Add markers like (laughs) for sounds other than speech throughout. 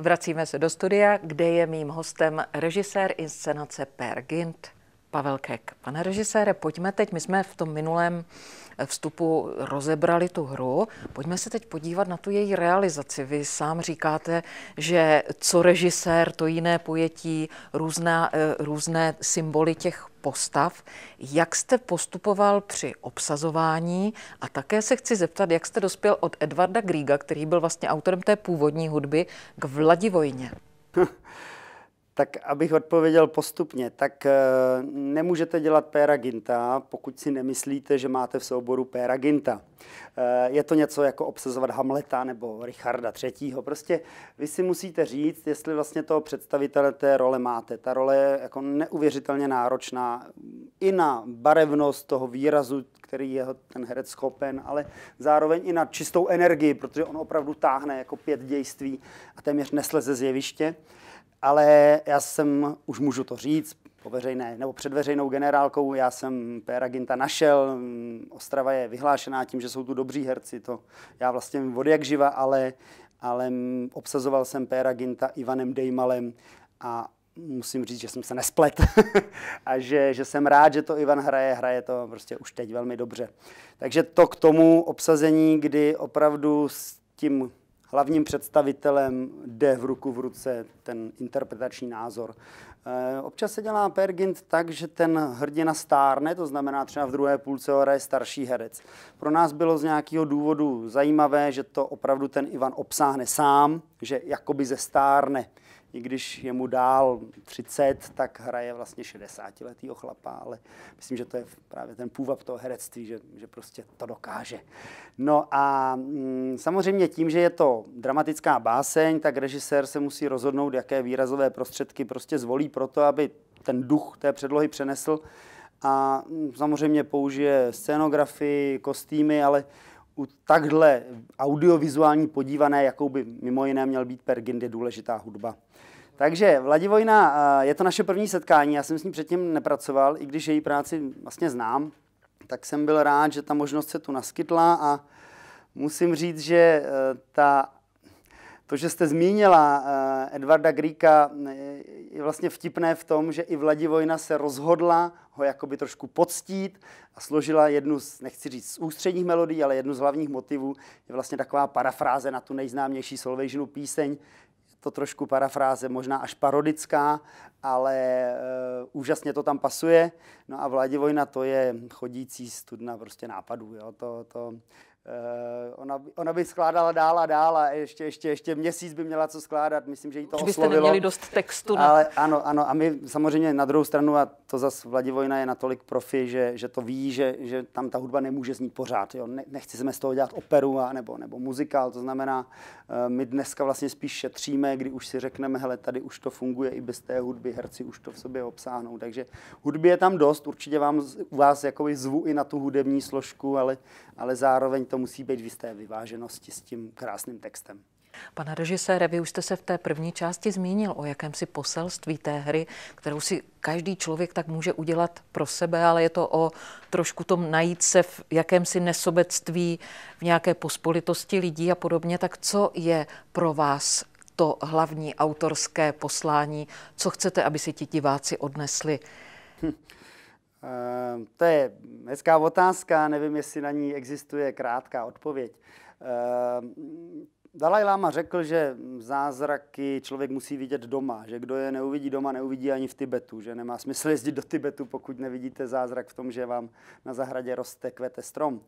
Vracíme se do studia, kde je mým hostem režisér inscenace Per Gint. Pavel Kek. Pane režisére, pojďme teď, my jsme v tom minulém eh, vstupu rozebrali tu hru, pojďme se teď podívat na tu její realizaci. Vy sám říkáte, že co režisér, to jiné pojetí, různá, eh, různé symboly těch postav. Jak jste postupoval při obsazování a také se chci zeptat, jak jste dospěl od Edvarda Griega, který byl vlastně autorem té původní hudby, k Vladivojně? (laughs) Tak abych odpověděl postupně, tak eh, nemůžete dělat péra ginta, pokud si nemyslíte, že máte v souboru péra ginta. Eh, je to něco jako obsazovat Hamleta nebo Richarda III. Prostě vy si musíte říct, jestli vlastně toho představitele té role máte. Ta role je jako neuvěřitelně náročná i na barevnost toho výrazu který je ten herec schopen, ale zároveň i na čistou energii, protože on opravdu táhne jako pět dějství a téměř nesleze z jeviště. Ale já jsem, už můžu to říct, po veřejné, nebo před veřejnou generálkou, já jsem Péra Ginta našel, Ostrava je vyhlášená tím, že jsou tu dobří herci, to já vlastně vím jak živa, ale, ale obsazoval jsem Péra Ginta Ivanem Dejmalem a musím říct, že jsem se nesplet (laughs) a že, že jsem rád, že to Ivan hraje, hraje to prostě už teď velmi dobře. Takže to k tomu obsazení, kdy opravdu s tím hlavním představitelem jde v ruku v ruce ten interpretační názor. E, občas se dělá Pergint tak, že ten hrdina stárne, to znamená třeba v druhé půlce hora je starší herec. Pro nás bylo z nějakého důvodu zajímavé, že to opravdu ten Ivan obsáhne sám, že jakoby ze stárne i když je mu dál 30, tak hraje vlastně 60-letýho chlapa, ale myslím, že to je právě ten půvab toho herectví, že, že prostě to dokáže. No a mm, samozřejmě tím, že je to dramatická báseň, tak režisér se musí rozhodnout, jaké výrazové prostředky prostě zvolí pro to, aby ten duch té předlohy přenesl a mm, samozřejmě použije scénografii, kostýmy, ale u takhle audiovizuální podívané, jakou by mimo jiné měl být per Gindy důležitá hudba. Takže Vladivojna eh, je to naše první setkání, já jsem s ní předtím nepracoval, i když její práci vlastně znám, tak jsem byl rád, že ta možnost se tu naskytla a musím říct, že eh, ta to, že jste zmínila eh, Edvarda Gríka, eh, je vlastně vtipné v tom, že i Vladivojna se rozhodla ho jakoby trošku poctít a složila jednu, z, nechci říct z ústředních melodií, ale jednu z hlavních motivů, je vlastně taková parafráze na tu nejznámější Solvejžinu píseň, to trošku parafráze, možná až parodická, ale e, úžasně to tam pasuje. No a Vladivojna to je chodící studna prostě nápadů. Jo? To, to, Eh, ona, ona by skládala dál a dál a ještě, ještě, ještě měsíc by měla co skládat. Myslím, že jí to Už byste oslovilo. neměli dost textu. Na... Ale ano, ano. A my samozřejmě na druhou stranu, a to zase Vladivojna je natolik profi, že, že to ví, že, že tam ta hudba nemůže znít pořád. Jo. Ne, nechci jsme z toho dělat operu a nebo, nebo muzikál. To znamená, eh, my dneska vlastně spíš šetříme, kdy už si řekneme, hele, tady už to funguje i bez té hudby, herci už to v sobě obsáhnou. Takže hudby je tam dost. Určitě vám, u vás jakoby zvu i na tu hudební složku, ale, ale zároveň to musí být v jisté vyváženosti s tím krásným textem. Pane režisére, vy už jste se v té první části zmínil o jakémsi poselství té hry, kterou si každý člověk tak může udělat pro sebe, ale je to o trošku tom najít se v jakémsi nesobectví, v nějaké pospolitosti lidí a podobně. Tak co je pro vás to hlavní autorské poslání? Co chcete, aby si ti diváci odnesli? Hm. Ehm, to je hezká otázka, nevím, jestli na ní existuje krátká odpověď. Ehm, Dalaj Lama řekl, že zázraky člověk musí vidět doma, že kdo je neuvidí doma, neuvidí ani v Tibetu, že nemá smysl jezdit do Tibetu, pokud nevidíte zázrak v tom, že vám na zahradě roste, kvete strom.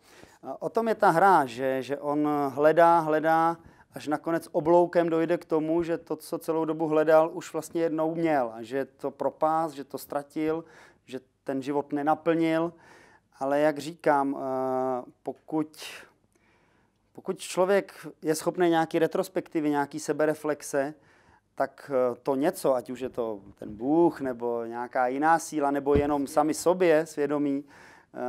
O tom je ta hra, že, že on hledá, hledá, až nakonec obloukem dojde k tomu, že to, co celou dobu hledal, už vlastně jednou měl a že to propás, že to ztratil, že ten život nenaplnil, ale jak říkám, eh, pokud, pokud člověk je schopný nějaký retrospektivy, nějaký sebereflexe, tak eh, to něco, ať už je to ten Bůh nebo nějaká jiná síla, nebo jenom sami sobě svědomí, eh,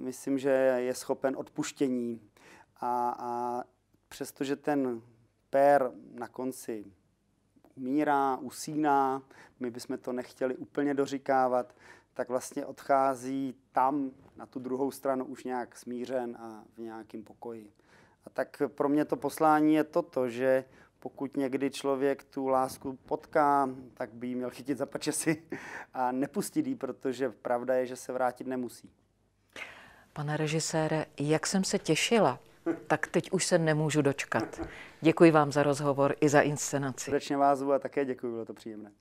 myslím, že je schopen odpuštění. A, a přestože ten pér na konci umírá, usíná, my bychom to nechtěli úplně doříkávat, tak vlastně odchází tam na tu druhou stranu už nějak smířen a v nějakém pokoji. A tak pro mě to poslání je toto, že pokud někdy člověk tu lásku potká, tak by ji měl chytit za pačesy (laughs) a nepustit ji, protože pravda je, že se vrátit nemusí. Pane režisére, jak jsem se těšila, tak teď už se nemůžu dočkat. Děkuji vám za rozhovor i za inscenaci. Srdečně vás zvu a také děkuji, bylo to příjemné.